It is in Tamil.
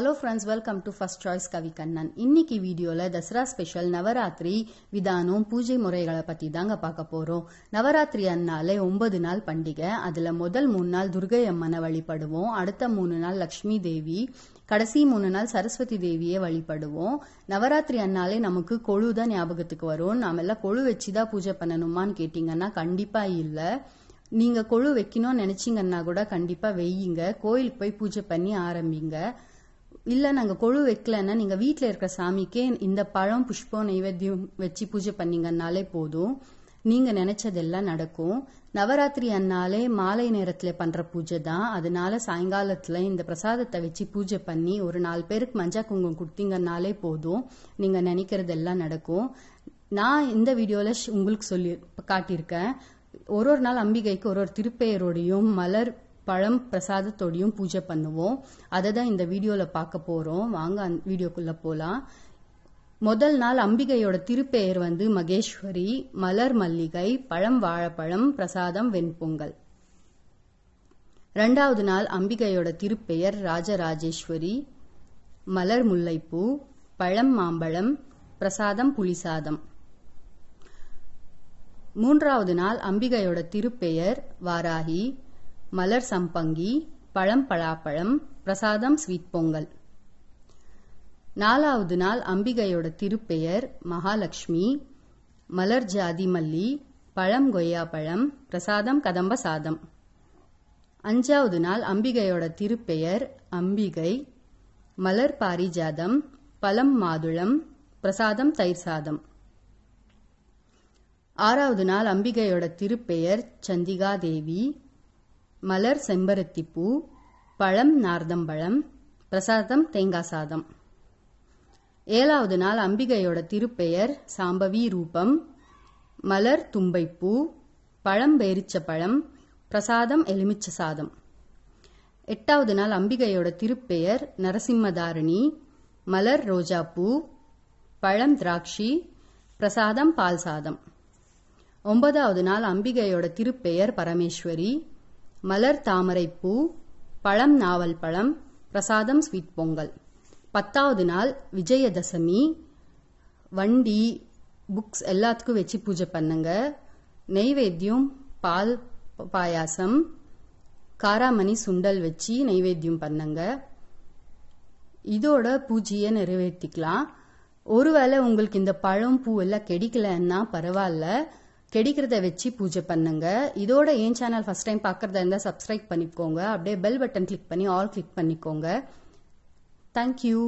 hello friends welcome to first choice Kavi Kannan இன்னைக்கு வீடியோவில் தசரா ஸ்பெஷல் நவராத்திரி விதானம் பூஜை முறைகளை பற்றி தாங்க பார்க்க போகிறோம் நவராத்திரி அன்னாலே ஒன்பது நாள் பண்டிகை அதில் முதல் மூணு நாள் துர்கை அம்மனை வழிபடுவோம் அடுத்த மூணு நாள் லக்ஷ்மி தேவி கடைசி மூணு நாள் சரஸ்வதி தேவியை வழிபடுவோம் நவராத்திரி அன்னாலே நமக்கு கொழு தான் ஞாபகத்துக்கு வரும் நாம எல்லாம் கொழு வச்சு தான் பூஜை பண்ணணுமான்னு கேட்டிங்கன்னா கண்டிப்பாக இல்லை நீங்கள் கொழு வைக்கணும்னு நினச்சிங்கன்னா கூட கண்டிப்பாக வெய்யுங்க கோயிலுக்கு போய் பூஜை பண்ணி ஆரம்பிங்க இல்லை நாங்கள் கொழு வைக்கலன்னா நீங்கள் வீட்டில் இருக்கிற சாமிக்கே இந்த பழம் புஷ்பம் நைவேத்தியம் வச்சு பூஜை பண்ணீங்கன்னாலே போதும் நீங்கள் நினைச்சதெல்லாம் நடக்கும் நவராத்திரி அன்னாலே மாலை நேரத்தில் பண்ணுற பூஜை தான் அதனால சாயங்காலத்தில் இந்த பிரசாதத்தை வச்சு பூஜை பண்ணி ஒரு நாலு பேருக்கு மஞ்சா குங்குமம் கொடுத்தீங்கன்னாலே போதும் நீங்கள் நினைக்கிறதெல்லாம் நடக்கும் நான் இந்த வீடியோவில் உங்களுக்கு சொல்லி காட்டியிருக்கேன் ஒரு ஒரு நாள் அம்பிகைக்கு ஒரு ஒரு திருப்பெயரோடையும் மலர் பழம் பிரசாதத்தோடையும் பூஜை பண்ணுவோம் அதை தான் இந்த வீடியோவில் பார்க்க போகிறோம் வாங்க அந் வீடியோக்குள்ளே போகலாம் முதல் நாள் அம்பிகையோட திருப்பெயர் வந்து மகேஸ்வரி மலர் மல்லிகை பழம் வாழைப்பழம் பிரசாதம் வெண்பொங்கல் ரெண்டாவது நாள் அம்பிகையோட திருப்பெயர் ராஜராஜேஸ்வரி மலர் முல்லைப்பூ பழம் மாம்பழம் பிரசாதம் புளிசாதம் மூன்றாவது நாள் அம்பிகையோட திருப்பெயர் வாராகி மலர் சம்பங்கி பழம் பலாப்பழம் பிரசாதம் ஸ்வீட் பொங்கல் நாலாவது நாள் அம்பிகையோட திருப்பெயர் மகாலட்சுமி மலர் ஜாதி மல்லி பழம் கொய்யாப்பழம் பிரசாதம் கதம்ப சாதம் அஞ்சாவது நாள் அம்பிகையோட திருப்பெயர் அம்பிகை மலர் பாரிஜாதம் பழம் மாதுளம் பிரசாதம் தயிர் சாதம் ஆறாவது நாள் அம்பிகையோட திருப்பெயர் சந்திகா தேவி மலர் செம்பருத்தி பூ பழம் நார்தம்பழம் பிரசாதம் தேங்காய் சாதம் ஏழாவது நாள் அம்பிகையோட திருப்பெயர் சாம்பவி ரூபம் மலர் தும்பைப்பூ பழம் பழம் பிரசாதம் எலுமிச்ச சாதம் எட்டாவது நாள் அம்பிகையோட திருப்பெயர் நரசிம்மதாரணி மலர் ரோஜாப்பூ பழம் திராட்சி பிரசாதம் பால் சாதம் ஒன்பதாவது நாள் அம்பிகையோட திருப்பெயர் பரமேஸ்வரி மலர் தாமரை பூ பழம் நாவல் பழம் பிரசாதம் ஸ்வீட் பொங்கல் பத்தாவது நாள் விஜயதசமி வண்டி புக்ஸ் எல்லாத்துக்கும் வச்சு பூஜை பண்ணுங்க நெய்வேத்தியம் பால் பாயாசம் காராமணி சுண்டல் வச்சு நெய்வேத்தியம் பண்ணுங்க இதோட பூஜையை நிறைவேற்றிக்கலாம் ஒருவேளை உங்களுக்கு இந்த பழம் பூ எல்லாம் கிடைக்கலன்னா பரவாயில்ல கிடைக்கிறத வச்சு பூஜை பண்ணுங்க இதோட ஏன் சேனல் ஃபர்ஸ்ட் டைம் பார்க்குறதா இருந்தால் சப்ஸ்கிரைப் பண்ணிக்கோங்க அப்படியே பெல் பட்டன் கிளிக் பண்ணி ஆல் கிளிக் பண்ணிக்கோங்க தேங்க்யூ